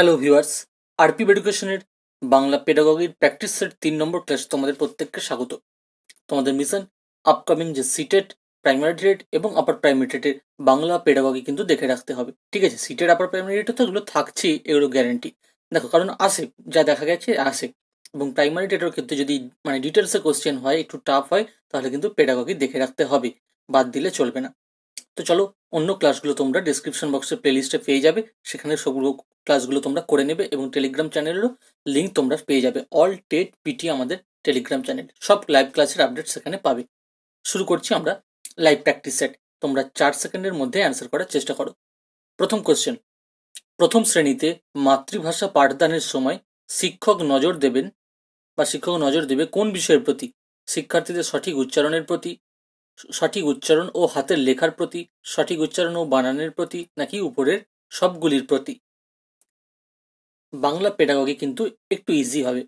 hello viewers RP এডুকেশনের Bangla পেডাগগির practice set তিন নম্বর class তোমাদের প্রত্যেককে স্বাগত তোমাদের মিশন আপকামিং যে সিটেড প্রাইমারি রেট এবং আপার প্রাইমারি রেটের বাংলা পেডাগগি কিন্তু দেখে রাখতে হবে ঠিক আছে সিটেড আপার প্রাইমারি রেটে তো এগুলো থাকছেই এগুলো গ্যারেন্টি দেখো কারণ আসে যা দেখা গেছে আসে এবং প্রাইমারি রেটের ক্ষেত্রে যদি মানে ডিটেলসে কোশ্চেন হয় একটু টাফ হয় তাহলে কিন্তু পেডাগগি দেখে রাখতে হবে বাদ দিলে চলবে না তো চলো অন্য ক্লাসগুলো তোমরা ডিসক্রিপশন বক্সের প্লেলিস্টে পেয়ে যাবে সেখানে সবগুলো ক্লাসগুলো তোমরা করে নেবে এবং টেলিগ্রাম চ্যানেলেরও লিঙ্ক তোমরা পেয়ে যাবে অল টেট পিটি আমাদের টেলিগ্রাম চ্যানেল সব লাইভ ক্লাসের আপডেট সেখানে পাবে শুরু করছি আমরা লাইভ প্র্যাকটিস সেট তোমরা চার সেকেন্ডের মধ্যে অ্যান্সার করার চেষ্টা করো প্রথম কোশ্চেন প্রথম শ্রেণীতে মাতৃভাষা পাঠদানের সময় শিক্ষক নজর দেবেন বা শিক্ষক নজর দেবে কোন বিষয়ের প্রতি শিক্ষার্থীদের সঠিক উচ্চারণের প্রতি সঠিক উচ্চারণ ও হাতের লেখার প্রতি সঠিক উচ্চারণ ও বানানের প্রতি নাকি উপরের সবগুলির প্রতি বাংলা পেডাগজি কিন্তু একটু ইজি হবে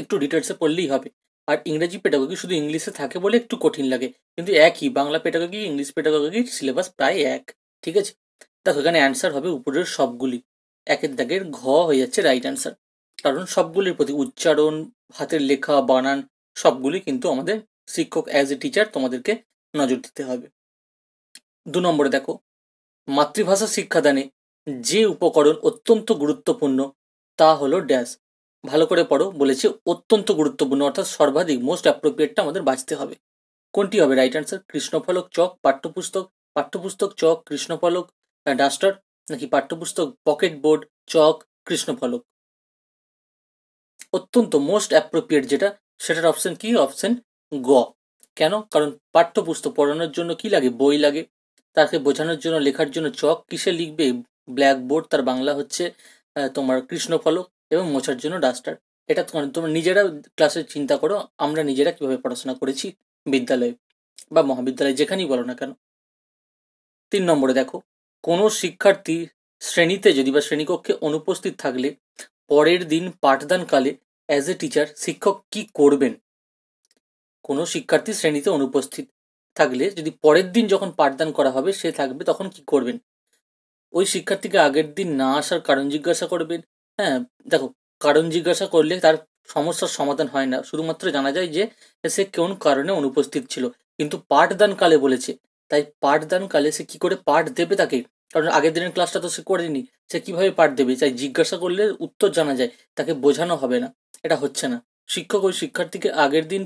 একটু ডিটেলসে পড়লেই হবে আর ইংরেজি পেডাগজি শুধু ইংলিশে থাকে বলে একটু কঠিন লাগে কিন্তু একই বাংলা পেডাগজি ইংলিশ পেডাগজির সিলেবাস প্রায় এক ঠিক আছে দেখো এখানে অ্যান্সার হবে উপরের সবগুলি একের দাগের ঘ হয়ে যাচ্ছে রাইট অ্যান্সার কারণ সবগুলির প্রতি উচ্চারণ হাতের লেখা বানান সবগুলি কিন্তু আমাদের শিক্ষক অ্যাজ এ টিচার তোমাদেরকে নজর দিতে হবে দু নম্বরে দেখো মাতৃভাষা শিক্ষাদানে যে উপকরণ অত্যন্ত গুরুত্বপূর্ণ তা হলো ড্যাশ ভালো করে পড়ো বলেছে অত্যন্ত গুরুত্বপূর্ণ অর্থাৎ সর্বাধিক মোস্ট অ্যাপ্রোপ্রিয়েটটা আমাদের বাঁচতে হবে কোনটি হবে রাইট অ্যান্সার কৃষ্ণফলক চক পাঠ্যপুস্তক পাঠ্যপুস্তক চক কৃষ্ণফলক ডাস্টার নাকি পাঠ্যপুস্তক পকেট বোর্ড চক কৃষ্ণফলক অত্যন্ত মোস্ট অ্যাপ্রোপ্রিয়েট যেটা সেটার অপশন কি অপশন গ কেন কারণ পাঠ্যপুস্তক পড়ানোর জন্য কি লাগে বই লাগে তাকে বোঝানোর জন্য লেখার জন্য চক কিসে লিখবে ব্ল্যাকবোর্ড তার বাংলা হচ্ছে তোমার কৃষ্ণফলক এবং মোছার জন্য ডাস্টার এটা তোমরা নিজেরা ক্লাসে চিন্তা করো আমরা নিজেরা কীভাবে পড়াশোনা করেছি বিদ্যালয়ে বা মহাবিদ্যালয়ে যেখানেই বলো না কেন তিন নম্বরে দেখো কোনো শিক্ষার্থী শ্রেণীতে যদি বা শ্রেণীকক্ষে অনুপস্থিত থাকলে পরের দিন পাঠদানকালে অ্যাজ এ টিচার শিক্ষক কি করবেন কোনো শিক্ষার্থী শ্রেণীতে অনুপস্থিত থাকলে যদি পরের দিন যখন পাঠদান করা হবে সে থাকবে তখন কি করবেন ওই শিক্ষার্থীকে আগের দিন না আসার কারণ জিজ্ঞাসা করবেন হ্যাঁ দেখো কারণ জিজ্ঞাসা করলে তার সমস্যার সমাধান হয় না শুধুমাত্র জানা যায় যে সে কোন কারণে অনুপস্থিত ছিল কিন্তু পাঠদানকালে বলেছে তাই পাঠদানকালে সে কি করে পাঠ দেবে তাকে কারণ আগের দিনের ক্লাসটা তো সে করেনি সে কিভাবে পাঠ দেবে তাই জিজ্ঞাসা করলে উত্তর জানা যায় তাকে বোঝানো হবে না এটা হচ্ছে না শিক্ষক ওই শিক্ষার্থীকে আগের দিন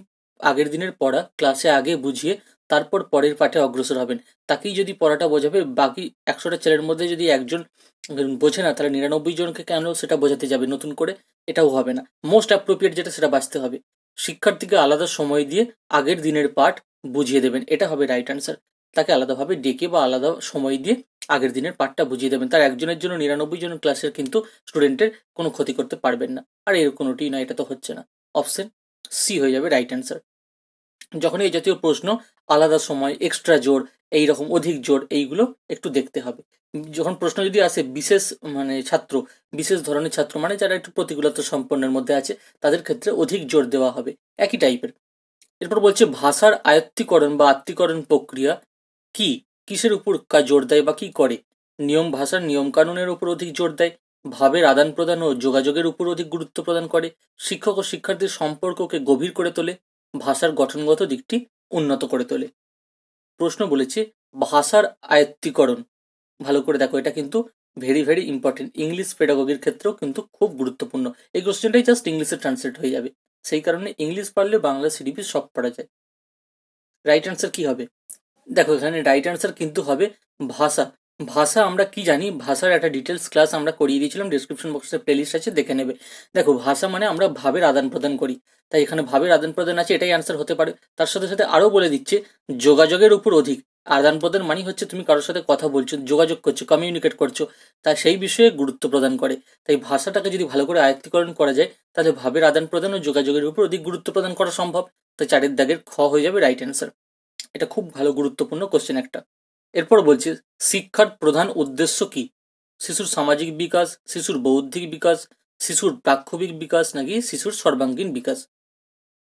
আগের দিনের পড়া ক্লাসে আগে বুঝিয়ে তারপর পরের পাঠে অগ্রসর হবেন তাকেই যদি পড়াটা বোঝাবে বাকি একশোটা ছেলের মধ্যে যদি একজন বোঝে না তাহলে নিরানব্বই জনকে কেন সেটা বোঝাতে যাবে নতুন করে এটাও হবে না মোস্ট অ্যাপ্রোপ্রিয়েট যেটা সেটা বাঁচতে হবে শিক্ষার্থীকে আলাদা সময় দিয়ে আগের দিনের পাঠ বুঝিয়ে দেবেন এটা হবে রাইট অ্যান্সার তাকে আলাদাভাবে ডেকে বা আলাদা সময় দিয়ে আগের দিনের পাঠটা বুঝিয়ে দেবেন তার একজনের জন্য নিরানব্বই জন ক্লাসের কিন্তু স্টুডেন্টের কোনো ক্ষতি করতে পারবেন না আর এর কোনোটি না এটা তো হচ্ছে না অপশন সি হয়ে যাবে রাইট অ্যান্সার যখন এই জাতীয় প্রশ্ন আলাদা সময় এক্সট্রা জোর এই রকম অধিক জোর এইগুলো একটু দেখতে হবে যখন প্রশ্ন যদি আসে বিশেষ মানে ছাত্র বিশেষ ধরনের ছাত্র মানে যারা একটু প্রতিকূলতা সম্পন্নের মধ্যে আছে তাদের ক্ষেত্রে অধিক জোর দেওয়া হবে একই টাইপের এরপর বলছে ভাষার আয়ত্তীকরণ বা আত্মীকরণ প্রক্রিয়া কি কিসের উপর জোর দেয় বা কি করে নিয়ম ভাষার নিয়ম কানুনের উপর অধিক জোর দেয় ভাবের আদান প্রদান ও যোগাযোগের উপর অধিক গুরুত্ব প্রদান করে শিক্ষক ও শিক্ষার্থীর সম্পর্ককে গভীর করে তোলে ভাষার গঠনগত দিকটি উন্নত করে তোলে প্রশ্ন বলেছে ভাষার আয়ত্তীকরণ ভালো করে দেখো এটা কিন্তু ভেরি ভেরি ইম্পর্টেন্ট ইংলিশ পেডাগগির ক্ষেত্রেও কিন্তু খুব গুরুত্বপূর্ণ এই কোশ্চেনটাই জাস্ট ইংলিশে ট্রান্সলেট হয়ে যাবে সেই কারণে ইংলিশ পারলে বাংলা সিডিপি সব পড়া যায় রাইট অ্যান্সার কী হবে দেখো এখানে রাইট অ্যান্সার কিন্তু হবে ভাষা ভাষা আমরা কি জানি ভাষার একটা ডিটেলস ক্লাস আমরা করিয়ে দিয়েছিলাম ডিসক্রিপশন বক্সে প্লেলিস্ট আছে দেখে নেবে দেখো ভাষা মানে আমরা ভাবের আদান প্রদান করি তাই এখানে ভাবের আদান প্রদান আছে এটাই আনসার হতে পারে তার সাথে সাথে আরও বলে দিচ্ছে যোগাযোগের উপর অধিক আদান প্রদান মানে হচ্ছে তুমি কারোর সাথে কথা বলছো যোগাযোগ করছো কমিউনিকেট করছো তা সেই বিষয়ে গুরুত্ব প্রদান করে তাই ভাষাটাকে যদি ভালো করে আয়ত্তিকরণ করা যায় তাহলে ভাবের আদান প্রদান ও যোগাযোগের উপর অধিক গুরুত্ব প্রদান করা সম্ভব তাই চারের দাগের খ হয়ে যাবে রাইট অ্যান্সার এটা খুব ভালো গুরুত্বপূর্ণ কোশ্চেন একটা এরপর বলছে শিক্ষার প্রধান উদ্দেশ্য কি শিশুর সামাজিক বিকাশ শিশুর বৌদ্ধিক বিকাশ শিশুর প্রাক্ষবিক বিকাশ নাকি শিশুর সর্বাঙ্গীন বিকাশ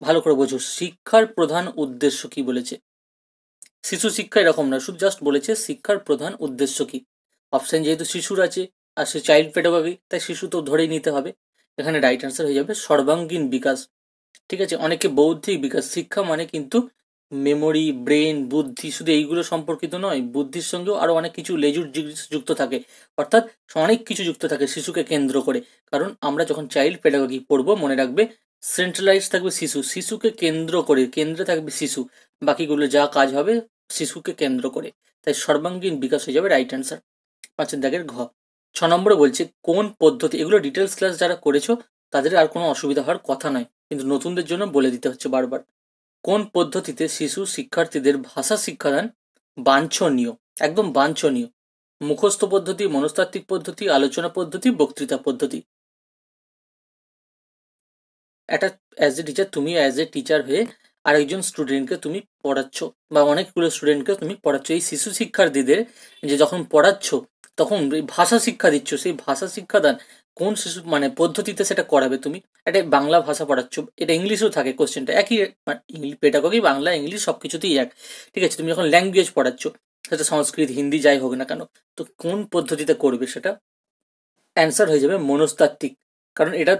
ভালো করে বোঝো শিক্ষার প্রধান উদ্দেশ্য কি বলেছে শিশু শিক্ষা এরকম না শুধু জাস্ট বলেছে শিক্ষার প্রধান উদ্দেশ্য কি অপশান যেহেতু শিশুর আছে আর সে চাইল্ড পেডাগগি তাই শিশু তো ধরেই নিতে হবে এখানে রাইট আনসার হয়ে যাবে সর্বাঙ্গীন বিকাশ ঠিক আছে অনেকে বৌদ্ধিক বিকাশ শিক্ষা মানে কিন্তু মেমোরি ব্রেন বুদ্ধি শুধু এইগুলো সম্পর্কিত নয় বুদ্ধির সঙ্গেও আরও অনেক কিছু লেজুর যুক্ত থাকে অর্থাৎ অনেক কিছু যুক্ত থাকে শিশুকে কেন্দ্র করে কারণ আমরা যখন চাইল্ড পেডাগজি পড়বো মনে রাখবে সেন্ট্রালাইজ থাকবে শিশু শিশুকে কেন্দ্র করে কেন্দ্রে থাকবে শিশু বাকিগুলো যা কাজ হবে শিশুকে কেন্দ্র করে তাই সর্বাঙ্গীন বিকাশ হয়ে যাবে রাইট অ্যান্সার পাঁচের দাগের ঘ ছ নম্বরে বলছে কোন পদ্ধতি এগুলো ডিটেলস ক্লাস যারা করেছো তাদের আর কোনো অসুবিধা হওয়ার কথা নয় কিন্তু নতুনদের জন্য বলে দিতে হচ্ছে বারবার কোন পদ্ধতিতে শিশু শিক্ষার্থীদের ভাষা শিক্ষাদান বাঞ্ছনীয় একদম বাঞ্ছনীয় মুখস্থ পদ্ধতি মনস্তাত্ত্বিক পদ্ধতি আলোচনা পদ্ধতি বক্তৃতা পদ্ধতি একটা অ্যাজ এ টিচার তুমি অ্যাজ এ টিচার হয়ে আরেকজন স্টুডেন্টকে তুমি পড়াচ্ছ বা অনেকগুলো স্টুডেন্টকে তুমি পড়াচ্ছ এই শিশু শিক্ষার্থীদের যে যখন পড়াচ্ছ তখন ভাষা শিক্ষা দিচ্ছ সেই ভাষা শিক্ষাদান কোন শিশু মানে পদ্ধতিতে সেটা করাবে তুমি একটা বাংলা ভাষা পড়াচ্ছ এটা ইংলিশেও থাকে কোশ্চেনটা একই পেটাগগি বাংলা ইংলিশ সব কিছুতেই এক ঠিক আছে তুমি যখন ল্যাঙ্গুয়েজ পড়াচ্ছ সেটা সংস্কৃত হিন্দি যাই হোক না কেন তো কোন পদ্ধতিতে করবে সেটা অ্যান্সার হয়ে যাবে মনস্তাত্ত্বিক কারণ এটা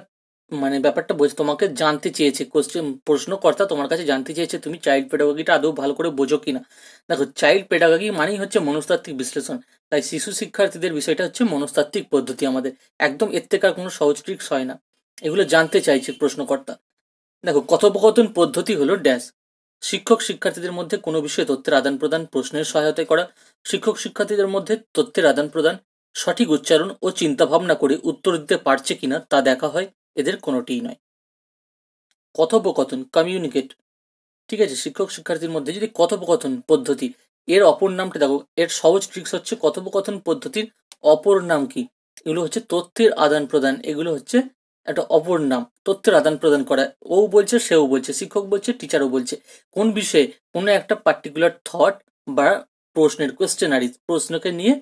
মানে ব্যাপারটা বোঝ তোমাকে জানতে চেয়েছে কোশ্চেন প্রশ্নকর্তা তোমার কাছে জানতে চেয়েছে তুমি চাইল্ড পেডাগগিটা আদৌ ভালো করে বোঝো কিনা দেখো চাইল্ড পেডাগগি মানেই হচ্ছে মনস্তাত্ত্বিক বিশ্লেষণ তাই শিশু শিক্ষার্থীদের বিষয়টা হচ্ছে মনস্তাত্ত্বিক পদ্ধতি আমাদের একদম এর থেকে আর কোনো সহজ ট্রিক্স হয় না এগুলো জানতে চাইছে প্রশ্নকর্তা দেখো কথোপকথন পদ্ধতি হলো ড্যাশ শিক্ষক শিক্ষার্থীদের মধ্যে কোনো বিষয়ে তথ্যের আদান প্রদান প্রশ্নের সহায়তা করা শিক্ষক শিক্ষার্থীদের মধ্যে তথ্যের আদান প্রদান সঠিক উচ্চারণ ও চিন্তাভাবনা করে উত্তর দিতে পারছে কিনা তা দেখা হয় এদের কোনোটিই নয় কথোপকথন কমিউনিকেট ঠিক আছে শিক্ষক শিক্ষার্থীর মধ্যে যদি কথোপকথন পদ্ধতি এর অপর নামটা দেখো এর সহজ ট্রিক্স হচ্ছে কথোপকথন পদ্ধতির অপর নাম কি এগুলো হচ্ছে তথ্যের আদান প্রদান এগুলো হচ্ছে একটা অপর নাম তথ্যের আদান প্রদান করা ও বলছে সেও বলছে শিক্ষক বলছে টিচারও বলছে কোন বিষয়ে কোনো একটা পার্টিকুলার থট বা প্রশ্নের কোয়েশ্চেনারি প্রশ্নকে নিয়ে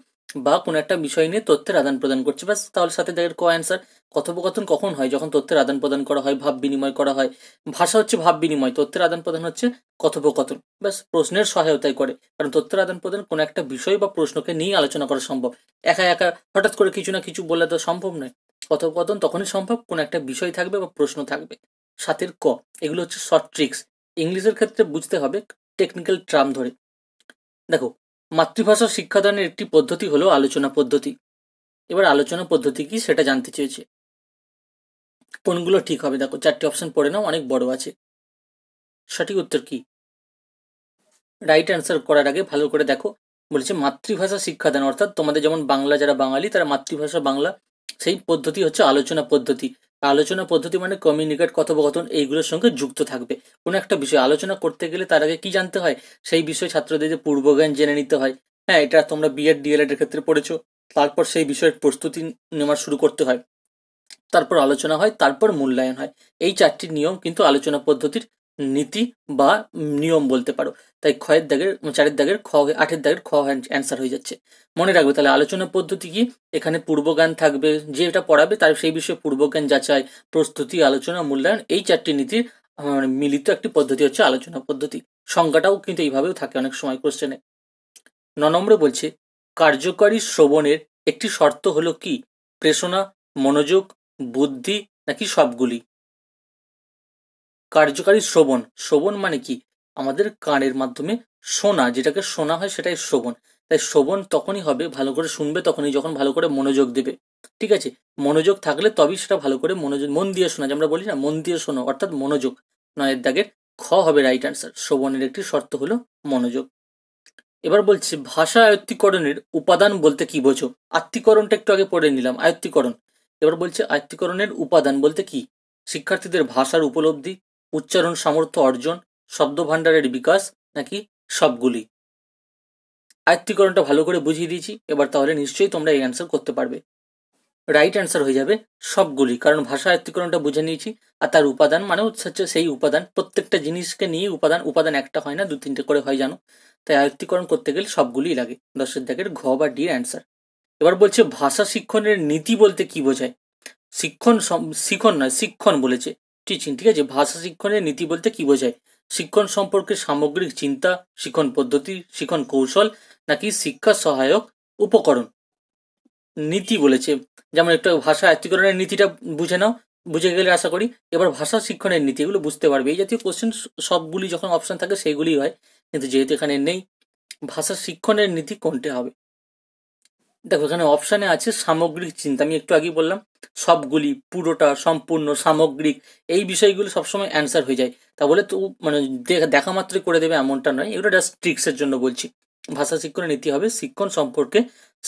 বা কোনো একটা বিষয় নিয়ে তথ্যের আদান প্রদান করছে ব্যাস তাহলে সাথে তাদের ক অ্যান্সার কথোপকথন কখন হয় যখন তথ্যের আদান প্রদান করা হয় ভাব বিনিময় করা হয় ভাষা হচ্ছে ভাব বিনিময় তথ্যের আদান প্রদান হচ্ছে কথোপকথন ব্যাস প্রশ্নের সহায়তাই করে কারণ তথ্যের আদান প্রদান কোনো একটা বিষয় বা প্রশ্নকে নিয়ে আলোচনা করা সম্ভব একা একা হঠাৎ করে কিছু না কিছু বলে তো সম্ভব নয় কথোপকথন তখনই সম্ভব কোনো একটা বিষয় থাকবে বা প্রশ্ন থাকবে সাথের ক এগুলো হচ্ছে শর্ট ট্রিক্স ইংলিশের ক্ষেত্রে বুঝতে হবে টেকনিক্যাল ট্রাম ধরে দেখো মাতৃভাষা শিক্ষাদানের একটি পদ্ধতি হলো আলোচনা পদ্ধতি এবার আলোচনা পদ্ধতি কি সেটা জানতে চেয়েছে কোনগুলো ঠিক হবে দেখো চারটি অপশন পড়ে নাও অনেক বড় আছে সঠিক উত্তর কি রাইট অ্যান্সার করার আগে ভালো করে দেখো বলেছে মাতৃভাষা শিক্ষাদান অর্থাৎ তোমাদের যেমন বাংলা যারা বাঙালি তারা মাতৃভাষা বাংলা সেই পদ্ধতি হচ্ছে আলোচনা পদ্ধতি আলোচনা পদ্ধতি মানে কমিউনিকেট কথোপকথন এইগুলোর সঙ্গে যুক্ত থাকবে কোনো একটা বিষয় আলোচনা করতে গেলে তার আগে কি জানতে হয় সেই বিষয়ে ছাত্রদের যে পূর্বজ্ঞান জেনে নিতে হয় হ্যাঁ এটা তোমরা বিএড ডিএলএড এর ক্ষেত্রে পড়েছো তারপর সেই বিষয়ের প্রস্তুতি নেওয়া শুরু করতে হয় তারপর আলোচনা হয় তারপর মূল্যায়ন হয় এই চারটি নিয়ম কিন্তু আলোচনা পদ্ধতির নীতি বা নিয়ম বলতে পারো তাই ক্ষয়ের দাগের চারের দাগের খ আঠের দাগের খ অ্যান্সার হয়ে যাচ্ছে মনে রাখবে তাহলে আলোচনা পদ্ধতি কি এখানে পূর্বজ্ঞান থাকবে যে এটা পড়াবে তার সেই বিষয়ে পূর্বজ্ঞান যাচাই প্রস্তুতি আলোচনা মূল্যায়ন এই চারটি নীতির মানে মিলিত একটি পদ্ধতি হচ্ছে আলোচনা পদ্ধতি সংজ্ঞাটাও কিন্তু এইভাবেও থাকে অনেক সময় কোশ্চেনে ন নম্বরে বলছে কার্যকরী শ্রবণের একটি শর্ত হলো কি প্রেষণা মনোযোগ বুদ্ধি নাকি সবগুলি কার্যকারী শ্রবণ শ্রবণ মানে কি আমাদের কানের মাধ্যমে শোনা যেটাকে শোনা হয় সেটাই শ্রবণ তাই শ্রবণ তখনই হবে ভালো করে শুনবে তখনই যখন ভালো করে মনোযোগ দেবে ঠিক আছে মনোযোগ থাকলে তবেই সেটা ভালো করে মনোযোগ মন দিয়ে শোনা যে আমরা বলি না মন দিয়ে শোনো অর্থাৎ মনোযোগ নয়ের দাগের খ হবে রাইট আনসার শ্রবণের একটি শর্ত হলো মনোযোগ এবার বলছি ভাষা আয়ত্তিকরণের উপাদান বলতে কি বোঝো আত্মীকরণটা একটু আগে পড়ে নিলাম আয়ত্তিকরণ এবার বলছে আয়ত্তিকরণের উপাদান বলতে কি শিক্ষার্থীদের ভাষার উপলব্ধি উচ্চারণ সামর্থ্য অর্জন শব্দভাণ্ডারের বিকাশ নাকি সবগুলি আয়ত্তিকরণটা ভালো করে বুঝিয়ে দিয়েছি এবার তাহলে নিশ্চয়ই তোমরা এই অ্যান্সার করতে পারবে রাইট অ্যান্সার হয়ে যাবে সবগুলি কারণ ভাষা আয়ত্তিকরণটা বুঝে নিয়েছি আর তার উপাদান মানে হচ্ছে সেই উপাদান প্রত্যেকটা জিনিসকে নিয়ে উপাদান উপাদান একটা হয় না দু তিনটে করে হয় জানো তাই আয়ত্তিকরণ করতে গেলে সবগুলি লাগে দশের দাগের ঘ বা ডি অ্যান্সার এবার বলছে ভাষা শিক্ষণের নীতি বলতে কি বোঝায় শিক্ষণ শিক্ষণ নয় শিক্ষণ বলেছে টিচিং ঠিক আছে ভাষা শিক্ষণের নীতি বলতে কি বোঝায় শিক্ষণ সম্পর্কে সামগ্রিক চিন্তা শিক্ষণ পদ্ধতি শিক্ষণ কৌশল নাকি শিক্ষা সহায়ক উপকরণ নীতি বলেছে যেমন একটা ভাষা আয়ত্তিকরণের নীতিটা বুঝে নাও বুঝে গেলে আশা করি এবার ভাষা শিক্ষণের নীতি এগুলো বুঝতে পারবে এই জাতীয় কোশ্চেন সবগুলি যখন অপশান থাকে সেইগুলি হয় কিন্তু যেহেতু এখানে নেই ভাষা শিক্ষণের নীতি কোনটা হবে দেখো এখানে অপশানে আছে সামগ্রিক চিন্তা আমি একটু আগেই বললাম সবগুলি পুরোটা সম্পূর্ণ সামগ্রিক এই বিষয়গুলো সবসময় অ্যান্সার হয়ে যায় তা বলে তো মানে দেখা মাত্রই করে দেবে এমনটা নয় এগুলো জাস্ট ট্রিক্সের জন্য বলছি ভাষা শিক্ষণে নিতে হবে শিক্ষণ সম্পর্কে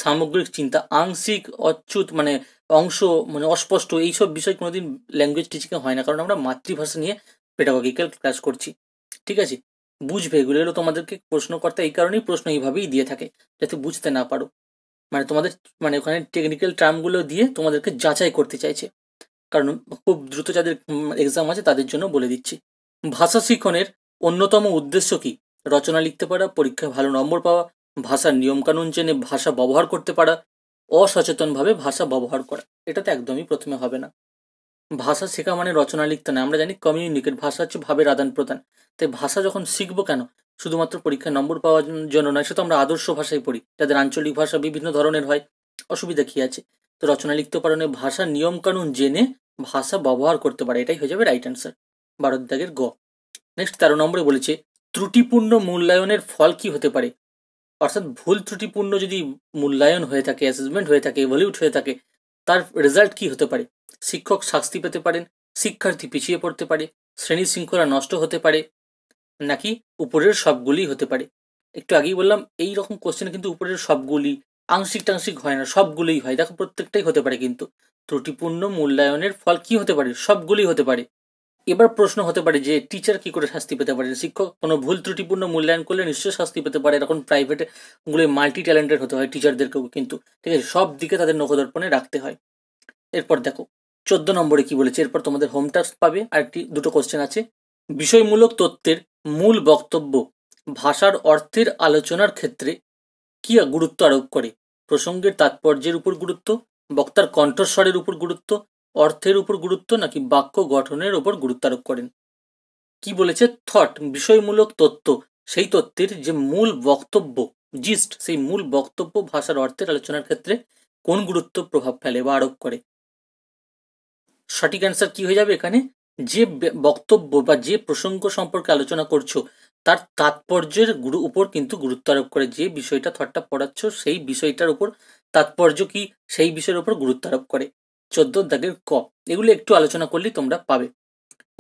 সামগ্রিক চিন্তা আংশিক অচ্যুত মানে অংশ মানে অস্পষ্ট এইসব বিষয় কোনোদিন ল্যাঙ্গুয়েজ টিচিংয়ে হয় না কারণ আমরা মাতৃভাষা নিয়ে পেটাগিক্যাল ক্লাস করছি ঠিক আছে বুঝবে এগুলো তোমাদেরকে করতে এই কারণেই প্রশ্ন এইভাবেই দিয়ে থাকে যাতে বুঝতে না পারো মানে তোমাদের মানে ওখানে টেকনিক্যাল টার্মগুলো দিয়ে তোমাদেরকে যাচাই করতে চাইছে কারণ খুব দ্রুত যাদের এক্সাম আছে তাদের জন্য বলে দিচ্ছি ভাষা শিক্ষণের অন্যতম উদ্দেশ্য কি রচনা লিখতে পারা পরীক্ষায় ভালো নম্বর পাওয়া ভাষার নিয়মকানুন জেনে ভাষা ব্যবহার করতে পারা অসচেতনভাবে ভাষা ব্যবহার করা এটা তো একদমই প্রথমে হবে না ভাষা শেখা মানে রচনা লিখতে না আমরা জানি কমিউনিকেট ভাষা হচ্ছে ভাবের আদান প্রদান তাই ভাষা যখন শিখবো কেন শুধুমাত্র পরীক্ষায় নম্বর পাওয়ার জন্য নয় সে তো আমরা আদর্শ ভাষায় পড়ি তাদের আঞ্চলিক ভাষা বিভিন্ন ধরনের হয় অসুবিধা কী আছে তো রচনা লিখতে পারণে ভাষা নিয়মকানুন জেনে ভাষা ব্যবহার করতে পারে এটাই হয়ে যাবে রাইট অ্যান্সার ভারত দাগের গ নেক্সট তেরো নম্বরে বলেছে ত্রুটিপূর্ণ মূল্যায়নের ফল কি হতে পারে অর্থাৎ ভুল ত্রুটিপূর্ণ যদি মূল্যায়ন হয়ে থাকে অ্যাসেসমেন্ট হয়ে থাকে ভলিউট হয়ে থাকে তার রেজাল্ট কি হতে পারে শিক্ষক শাস্তি পেতে পারেন শিক্ষার্থী পিছিয়ে পড়তে পারে শ্রেণী শৃঙ্খলা নষ্ট হতে পারে নাকি উপরের সবগুলি হতে পারে একটু আগেই বললাম এই রকম কোশ্চেন কিন্তু উপরের সবগুলি আংশিক টাংশিক হয় না সবগুলোই হয় দেখো প্রত্যেকটাই হতে পারে কিন্তু ত্রুটিপূর্ণ মূল্যায়নের ফল কি হতে পারে সবগুলি হতে পারে এবার প্রশ্ন হতে পারে যে টিচার কি করে শাস্তি পেতে পারে শিক্ষক কোনো ভুল ত্রুটিপূর্ণ মূল্যায়ন করলে নিশ্চয়ই শাস্তি পেতে পারে এরকম প্রাইভেট গুলো মাল্টি ট্যালেন্টেড হতে হয় টিচারদেরকেও কিন্তু ঠিক আছে সব দিকে তাদের নখদর্পণে রাখতে হয় এরপর দেখো চোদ্দ নম্বরে কি বলেছে এরপর তোমাদের হোম টাস্ক পাবে আর একটি দুটো কোশ্চেন আছে বিষয়মূলক তত্ত্বের মূল বক্তব্য ভাষার অর্থের আলোচনার ক্ষেত্রে কী গুরুত্ব আরোপ করে প্রসঙ্গের তাৎপর্যের উপর গুরুত্ব বক্তার কণ্ঠস্বরের উপর গুরুত্ব অর্থের উপর গুরুত্ব নাকি বাক্য গঠনের উপর গুরুত্ব আরোপ করেন কি বলেছে থট বিষয়মূলক তত্ত্ব সেই তত্ত্বের যে মূল বক্তব্য জিস্ট সেই মূল বক্তব্য ভাষার অর্থের আলোচনার ক্ষেত্রে কোন গুরুত্ব প্রভাব ফেলে বা আরোপ করে সঠিক অ্যান্সার কি হয়ে যাবে এখানে যে বক্তব্য বা যে প্রসঙ্গ সম্পর্কে আলোচনা করছো তার তাৎপর্যের গুরু উপর কিন্তু গুরুত্ব আরোপ করে যে বিষয়টা থটটা পড়াচ্ছ সেই বিষয়টার উপর তাৎপর্য কি সেই বিষয়ের উপর গুরুত্ব আরোপ করে চোদ্দ দাগের ক এগুলো একটু আলোচনা করলেই তোমরা পাবে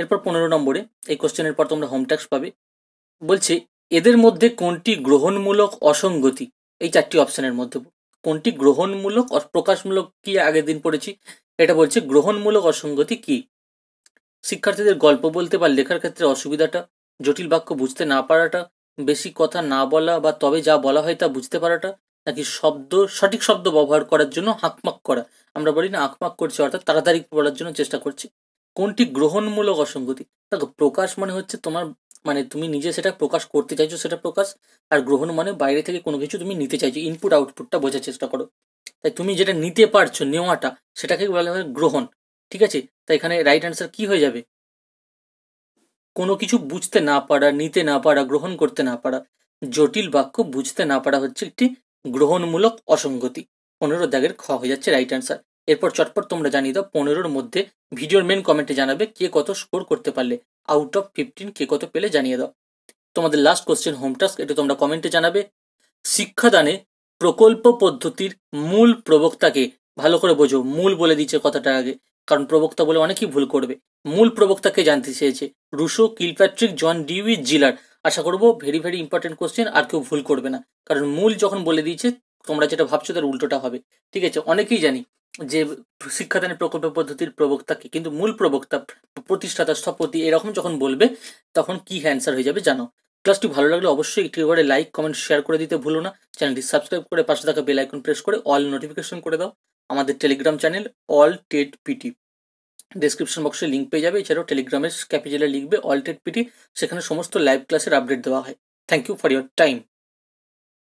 এরপর পনেরো নম্বরে এই কোশ্চেনের পর তোমরা হোম ট্যাক্স পাবে বলছে এদের মধ্যে কোনটি গ্রহণমূলক অসঙ্গতি এই চারটি অপশানের মধ্যে কোনটি গ্রহণমূলক প্রকাশমূলক কি আগের দিন পড়েছি এটা বলছে গ্রহণমূলক অসঙ্গতি কি শিক্ষার্থীদের গল্প বলতে বা লেখার ক্ষেত্রে অসুবিধাটা জটিল বাক্য বুঝতে না পারাটা বেশি কথা না বলা বা তবে যা বলা হয় তা বুঝতে পারাটা নাকি শব্দ সঠিক শব্দ ব্যবহার করার জন্য হাঁকমাক করা আমরা বলি না আঁকমাক করছি অর্থাৎ তাড়াতাড়ি বলার জন্য চেষ্টা করছি কোনটি গ্রহণমূলক অসঙ্গতি দেখো প্রকাশ মানে হচ্ছে তোমার মানে তুমি নিজে সেটা প্রকাশ করতে চাইছো সেটা প্রকাশ আর গ্রহণ মানে বাইরে থেকে কোনো কিছু তুমি নিতে চাইছো ইনপুট আউটপুটটা বোঝার চেষ্টা করো তাই তুমি যেটা নিতে পারছো নেওয়াটা সেটাকে বলা হয় গ্রহণ ঠিক আছে তাই এখানে রাইট অ্যান্সার কি হয়ে যাবে কোনো কিছু বুঝতে না পারা নিতে না পারা গ্রহণ করতে না পারা জটিল বাক্য বুঝতে না পারা হচ্ছে একটি গ্রহণমূলক অসঙ্গতি পনেরো দাগের খ হয়ে যাচ্ছে রাইট অ্যান্সার এরপর চটপট তোমরা জানিয়ে দাও পনেরোর মধ্যে ভিডিওর মেন কমেন্টে জানাবে কে কত স্কোর করতে পারলে আউট অফ ফিফটিন কে কত পেলে জানিয়ে দাও তোমাদের লাস্ট কোশ্চেন হোম টাস্ক এটা তোমরা কমেন্টে জানাবে শিক্ষাদানে প্রকল্প পদ্ধতির মূল প্রবক্তাকে ভালো করে বোঝো মূল বলে দিচ্ছে কথাটা আগে কারণ প্রবক্তা বলে অনেকেই ভুল করবে মূল প্রবক্তাকে জানতে চেয়েছে Rousseau Kilpatrick John Dewey Ziller আশা করব ভেরি ভেরি ইম্পর্টেন্ট কোশ্চেন আর কেউ ভুল করবে না কারণ মূল যখন বলে দিয়েছে তোমরা যেটা ভাবছো তার উল্টোটা হবে ঠিক আছে অনেকেই জানি যে শিক্ষাদানের প্রকল্প পদ্ধতির প্রবক্তাকে কিন্তু মূল প্রবক্তা প্রতিষ্ঠাতা স্থপতি এরকম যখন বলবে তখন কি অ্যান্সার হয়ে যাবে জানো ক্লাসটি ভালো লাগলে অবশ্যই একটি করে লাইক কমেন্ট শেয়ার করে দিতে ভুলো না চ্যানেলটি সাবস্ক্রাইব করে পাশে থাকা বেল আইকন প্রেস করে অল নোটিফিকেশন করে দাও আমাদের Telegram channel all TET PT description বক্সে লিঙ্ক পেয়ে যাবে এছাড়াও টেলিগ্রামের ক্যাপিটালে লিখবে অল টেড পিটি সেখানে সমস্ত লাইভ ক্লাসের আপডেট দেওয়া হয় thank you for your time